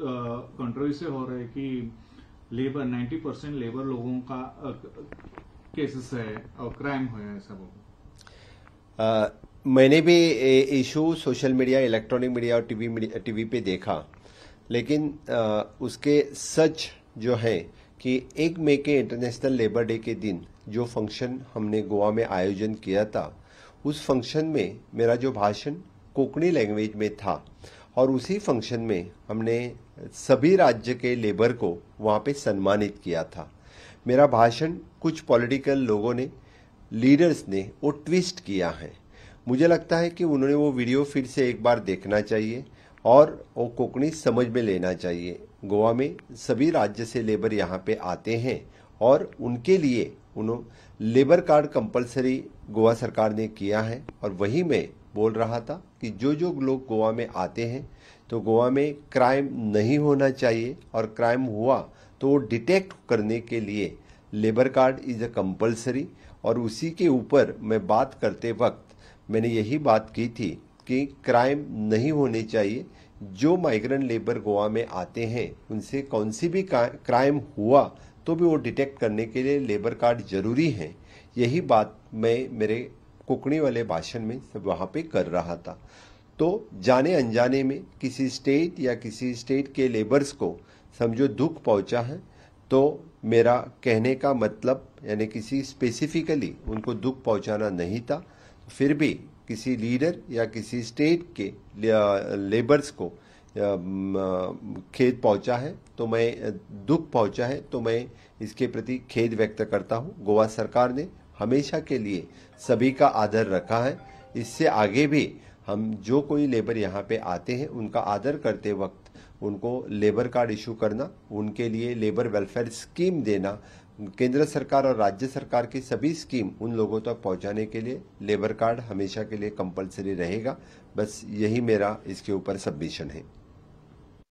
controversy हो हो रहे कि लेबर 90 परसेंट लेबर लोगों का केसेस है और क्राइम हुए हैं सब मैंने भी issue social media electronic media और टीवी टीवी पे देखा लेकिन आ, उसके सच जो है कि एक मई के इंटरनेशनल लेबर डे के दिन जो फंक्शन हमने गोवा में आयोजन किया था उस फंक्शन में मेरा जो भाषण कोकणी लैंग्वेज में था और उसी फंक्शन में हमने सभी राज्य के लेबर को वहाँ पे सम्मानित किया था मेरा भाषण कुछ पॉलिटिकल लोगों ने लीडर्स ने वो ट्विस्ट किया है मुझे लगता है कि उन्होंने वो वीडियो फिर से एक बार देखना चाहिए और वो कोकणी समझ में लेना चाहिए गोवा में सभी राज्य से लेबर यहाँ पे आते हैं और उनके लिए उन्होंने लेबर कार्ड कंपलसरी गोवा सरकार ने किया है और वही में बोल रहा था कि जो जो लोग गोवा में आते हैं तो गोवा में क्राइम नहीं होना चाहिए और क्राइम हुआ तो वो डिटेक्ट करने के लिए labour card is a compulsory और उसी के ऊपर मैं बात करते वक्त मैंने यही बात की थी कि क्राइम नहीं होने चाहिए जो माइग्रेंट लेबर गोवा में आते हैं उनसे कौन सी भी क्राइम हुआ तो भी वो डिटेक्ट करने के लिए लेबर कार्ड ज़रूरी हैं यही बात मैं मेरे कुकड़ी वाले भाषण में सब वहाँ पे कर रहा था तो जाने अनजाने में किसी स्टेट या किसी स्टेट के लेबर्स को समझो दुख पहुँचा है तो मेरा कहने का मतलब यानी किसी स्पेसिफिकली उनको दुख पहुँचाना नहीं था फिर भी किसी लीडर या किसी स्टेट के लेबर्स को खेद पहुंचा है तो मैं दुख पहुंचा है तो मैं इसके प्रति खेद व्यक्त करता हूं गोवा सरकार ने हमेशा के लिए सभी का आदर रखा है इससे आगे भी हम जो कोई लेबर यहाँ पे आते हैं उनका आदर करते वक्त उनको लेबर कार्ड इशू करना उनके लिए लेबर वेलफेयर स्कीम देना केंद्र सरकार और राज्य सरकार की सभी स्कीम उन लोगों तक तो पहुंचाने के लिए लेबर कार्ड हमेशा के लिए कंपलसरी रहेगा बस यही मेरा इसके ऊपर सबमिशन है